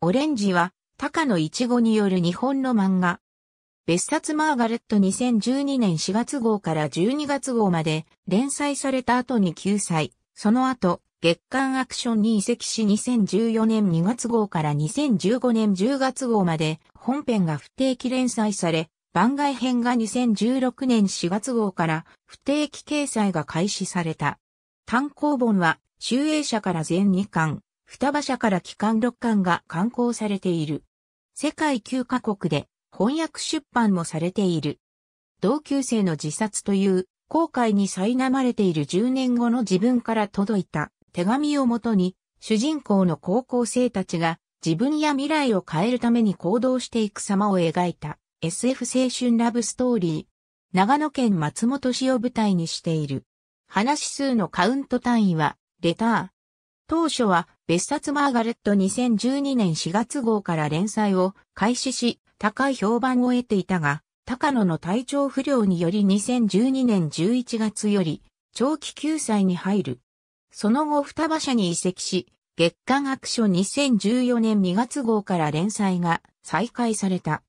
オレンジは、高野いちごによる日本の漫画。別冊マーガレット2012年4月号から12月号まで連載された後に救済。その後、月刊アクションに移籍し2014年2月号から2015年10月号まで本編が不定期連載され、番外編が2016年4月号から不定期掲載が開始された。単行本は、集英社から全2巻、双葉社から機関六巻が刊行されている。世界9カ国で翻訳出版もされている。同級生の自殺という後悔に苛まれている10年後の自分から届いた手紙をもとに主人公の高校生たちが自分や未来を変えるために行動していく様を描いた SF 青春ラブストーリー。長野県松本市を舞台にしている。話数のカウント単位はレター。当初は別冊マーガレット2012年4月号から連載を開始し、高い評判を得ていたが、高野の体調不良により2012年11月より長期救済に入る。その後双馬車に移籍し、月刊アクション2014年2月号から連載が再開された。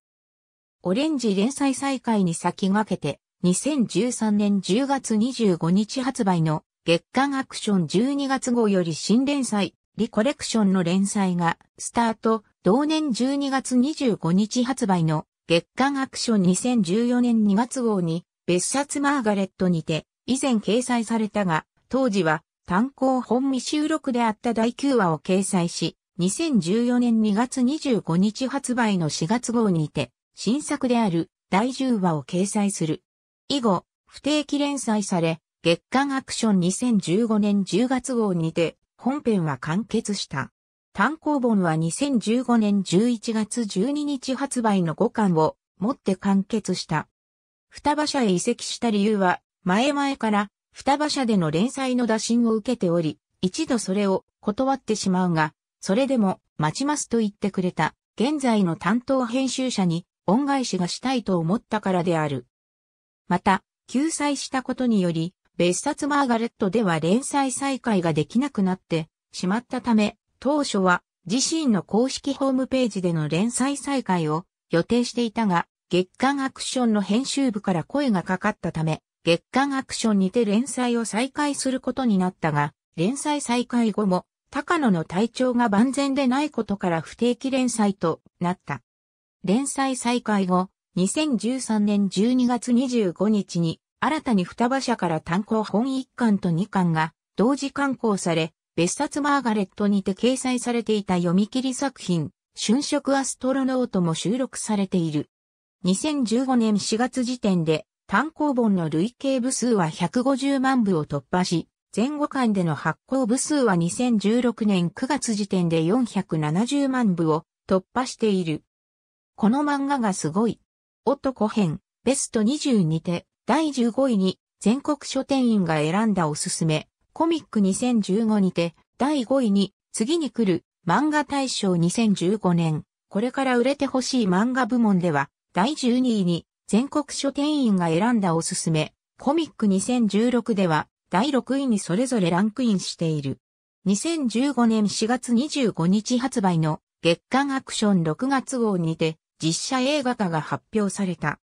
オレンジ連載再開に先駆けて、2013年10月25日発売の月刊アクション12月号より新連載、リコレクションの連載が、スタート、同年12月25日発売の月刊アクション2014年2月号に、別冊マーガレットにて、以前掲載されたが、当時は単行本未収録であった第9話を掲載し、2014年2月25日発売の4月号にて、新作である第10話を掲載する。以後、不定期連載され、月刊アクション2015年10月号にて、本編は完結した。単行本は2015年11月12日発売の5巻をもって完結した。双葉社へ移籍した理由は、前々から双葉社での連載の打診を受けており、一度それを断ってしまうが、それでも待ちますと言ってくれた、現在の担当編集者に恩返しがしたいと思ったからである。また、救済したことにより、別冊マーガレットでは連載再開ができなくなってしまったため、当初は自身の公式ホームページでの連載再開を予定していたが、月刊アクションの編集部から声がかかったため、月刊アクションにて連載を再開することになったが、連載再開後も、高野の体調が万全でないことから不定期連載となった。連載再開後、2013年12月25日に新たに双葉社から単行本1巻と2巻が同時刊行され、別冊マーガレットにて掲載されていた読み切り作品、春色アストロノートも収録されている。2015年4月時点で単行本の累計部数は150万部を突破し、前後巻での発行部数は2016年9月時点で470万部を突破している。この漫画がすごい。男編、ベスト2 2手。第15位に全国書店員が選んだおすすめ、コミック2015にて、第5位に次に来る漫画大賞2015年、これから売れてほしい漫画部門では、第12位に全国書店員が選んだおすすめ、コミック2016では、第6位にそれぞれランクインしている。2015年4月25日発売の月刊アクション6月号にて実写映画化が発表された。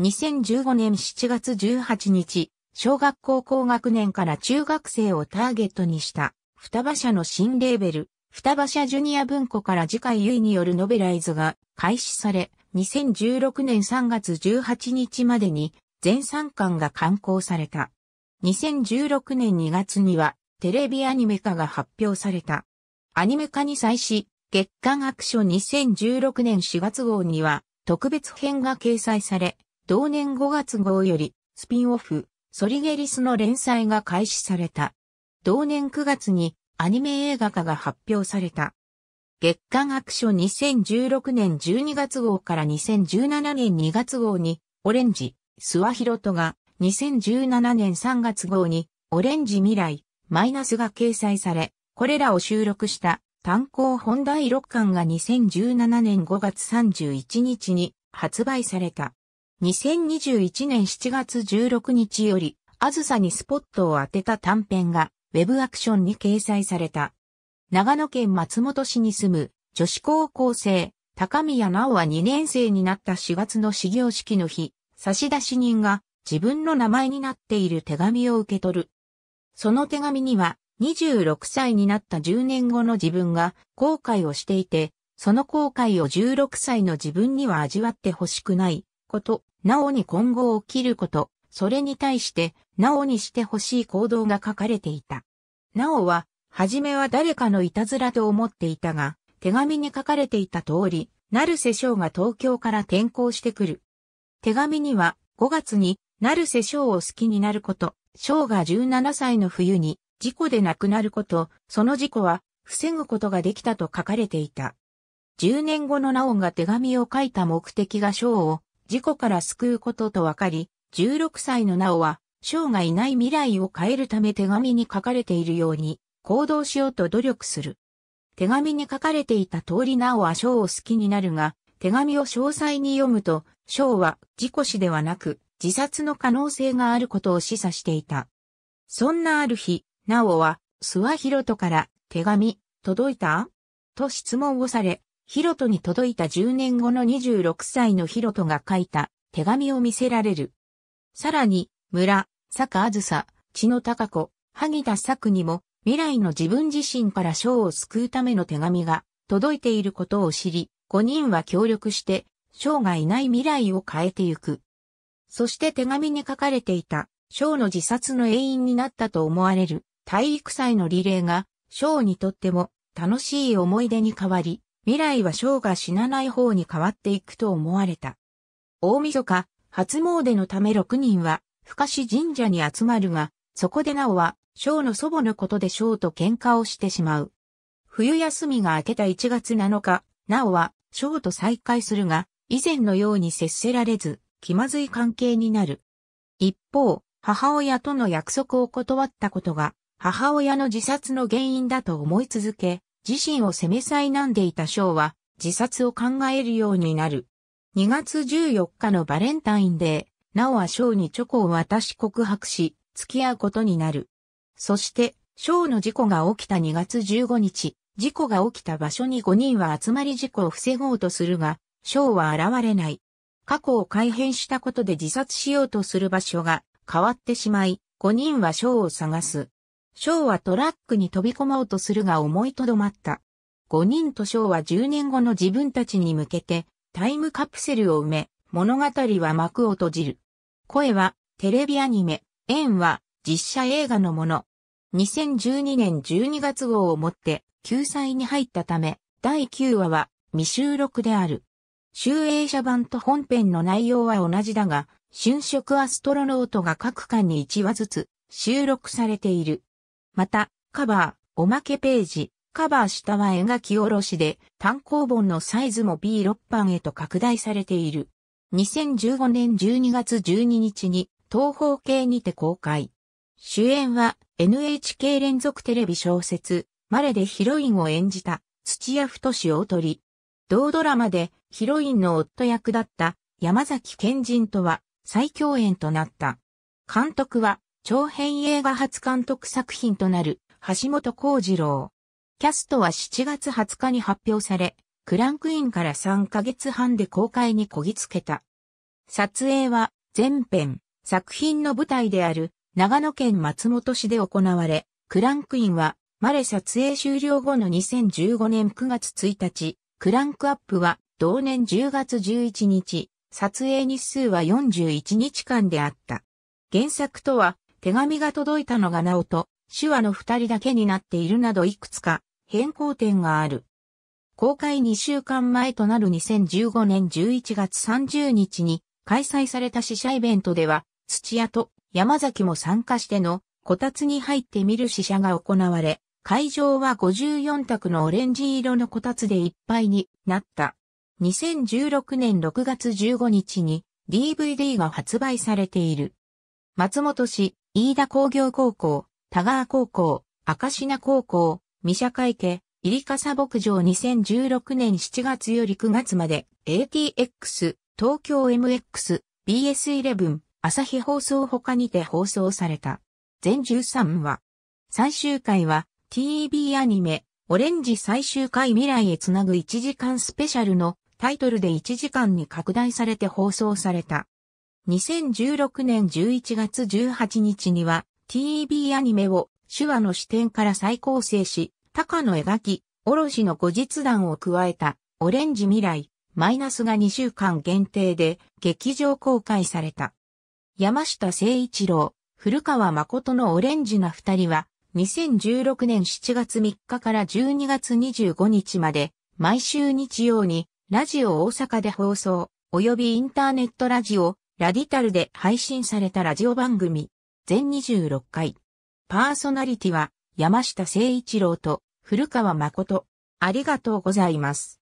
2015年7月18日、小学校高学年から中学生をターゲットにした、双葉社の新レーベル、双葉社ジュニア文庫から次回優によるノベライズが開始され、2016年3月18日までに全3巻が刊行された。2016年2月にはテレビアニメ化が発表された。アニメ化に際し、月刊アクション2016年4月号には特別編が掲載され、同年5月号より、スピンオフ、ソリゲリスの連載が開始された。同年9月にアニメ映画化が発表された。月刊アクション2016年12月号から2017年2月号に、オレンジ、スワヒロトが、2017年3月号に、オレンジ未来、マイナスが掲載され、これらを収録した単行本第6巻が2017年5月31日に発売された。2021年7月16日より、あずさにスポットを当てた短編が、ウェブアクションに掲載された。長野県松本市に住む、女子高校生、高宮直は2年生になった4月の始業式の日、差出人が自分の名前になっている手紙を受け取る。その手紙には、26歳になった10年後の自分が後悔をしていて、その後悔を16歳の自分には味わってほしくないことなおに今後を切ること、それに対して、なおにしてほしい行動が書かれていた。なおは、はじめは誰かのいたずらと思っていたが、手紙に書かれていた通り、成瀬翔が東京から転校してくる。手紙には、5月に、成瀬翔を好きになること、翔が17歳の冬に、事故で亡くなること、その事故は、防ぐことができたと書かれていた。10年後のなおが手紙を書いた目的が章を事故から救うことと分かり、16歳のナオは、生涯ない未来を変えるため手紙に書かれているように、行動しようと努力する。手紙に書かれていた通りナオは章を好きになるが、手紙を詳細に読むと、章は事故死ではなく、自殺の可能性があることを示唆していた。そんなある日、ナオは、スワヒロトから、手紙、届いたと質問をされ、ヒロトに届いた10年後の26歳のヒロトが書いた手紙を見せられる。さらに、村、坂あずさ、血の高子、萩田作にも未来の自分自身から章を救うための手紙が届いていることを知り、5人は協力して章がいない未来を変えてゆく。そして手紙に書かれていた章の自殺の永遠になったと思われる体育祭のリレーが章にとっても楽しい思い出に変わり、未来は生が死なない方に変わっていくと思われた。大晦日、初詣のため6人は、深し神社に集まるが、そこでなおは、章の祖母のことで章と喧嘩をしてしまう。冬休みが明けた1月7日、なおは、章と再会するが、以前のように接せられず、気まずい関係になる。一方、母親との約束を断ったことが、母親の自殺の原因だと思い続け、自身を責め災難でいたショーは自殺を考えるようになる。2月14日のバレンタインデー、なおはショーにチョコを渡し告白し、付き合うことになる。そして、ショーの事故が起きた2月15日、事故が起きた場所に5人は集まり事故を防ごうとするが、ショーは現れない。過去を改変したことで自殺しようとする場所が変わってしまい、5人はショーを探す。翔はトラックに飛び込もうとするが思いとどまった。5人と翔は10年後の自分たちに向けてタイムカプセルを埋め、物語は幕を閉じる。声はテレビアニメ、縁は実写映画のもの。2012年12月号をもって救済に入ったため、第9話は未収録である。収英者版と本編の内容は同じだが、瞬色アストロノートが各巻に1話ずつ収録されている。また、カバー、おまけページ、カバー下は描き下ろしで、単行本のサイズも B6 版へと拡大されている。2015年12月12日に、東方系にて公開。主演は NHK 連続テレビ小説、マレでヒロインを演じた土屋太志取り。同ドラマでヒロインの夫役だった山崎賢人とは再共演となった。監督は長編映画初監督作品となる橋本幸次郎。キャストは7月20日に発表され、クランクインから3ヶ月半で公開にこぎつけた。撮影は前編、作品の舞台である長野県松本市で行われ、クランクインはマレ撮影終了後の2015年9月1日、クランクアップは同年10月11日、撮影日数は41日間であった。原作とは手紙が届いたのがおと、手話の二人だけになっているなどいくつか変更点がある。公開2週間前となる2015年11月30日に開催された試写イベントでは、土屋と山崎も参加しての、こたつに入ってみる試写が行われ、会場は54択のオレンジ色のこたつでいっぱいになった。2016年6月15日に DVD が発売されている。松本氏、飯田工業高校、田川高校、赤品高校、三社会家、入笠牧場2016年7月より9月まで、ATX、東京 MX、BS11、朝日放送他にて放送された。全13話。最終回は、TV アニメ、オレンジ最終回未来へつなぐ1時間スペシャルのタイトルで1時間に拡大されて放送された。2016年11月18日には TV アニメを手話の視点から再構成し、高野描き、おろしの後日談を加えたオレンジ未来、マイナスが2週間限定で劇場公開された。山下誠一郎、古川誠のオレンジな二人は、2016年7月3日から12月25日まで、毎週日曜に、ラジオ大阪で放送、及びインターネットラジオ、ラディタルで配信されたラジオ番組、全26回。パーソナリティは、山下誠一郎と、古川誠。ありがとうございます。